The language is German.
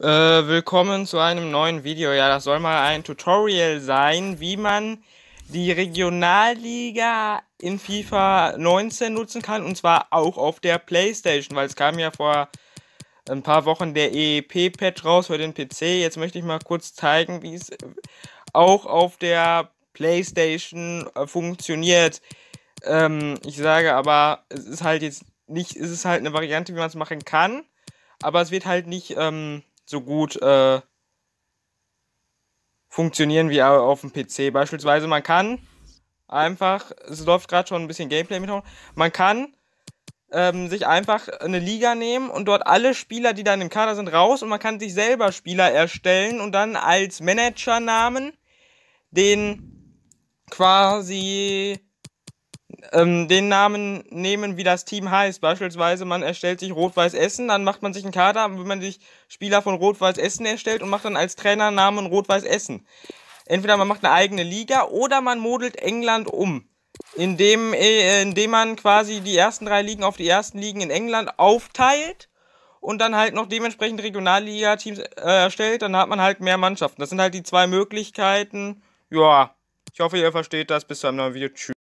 Äh, willkommen zu einem neuen Video. Ja, das soll mal ein Tutorial sein, wie man die Regionalliga in FIFA 19 nutzen kann. Und zwar auch auf der Playstation, weil es kam ja vor ein paar Wochen der EEP-Patch raus für den PC. Jetzt möchte ich mal kurz zeigen, wie es auch auf der Playstation äh, funktioniert. Ähm, ich sage aber, es ist halt jetzt nicht, es ist halt eine Variante, wie man es machen kann. Aber es wird halt nicht ähm, so gut äh, funktionieren wie auf dem PC. Beispielsweise, man kann einfach, es läuft gerade schon ein bisschen Gameplay mit, man kann ähm, sich einfach eine Liga nehmen und dort alle Spieler, die dann im Kader sind, raus und man kann sich selber Spieler erstellen und dann als Managernamen den quasi ähm, den Namen nehmen, wie das Team heißt. Beispielsweise, man erstellt sich Rot-Weiß Essen, dann macht man sich einen Kader, wenn man sich Spieler von Rot-Weiß Essen erstellt und macht dann als Trainer Namen Rot-Weiß Essen. Entweder man macht eine eigene Liga oder man modelt England um. Indem, äh, indem man quasi die ersten drei Ligen auf die ersten Ligen in England aufteilt und dann halt noch dementsprechend Regionalliga-Teams äh, erstellt, dann hat man halt mehr Mannschaften. Das sind halt die zwei Möglichkeiten. Ja, ich hoffe, ihr versteht das. Bis zu einem neuen Video. Tschüss.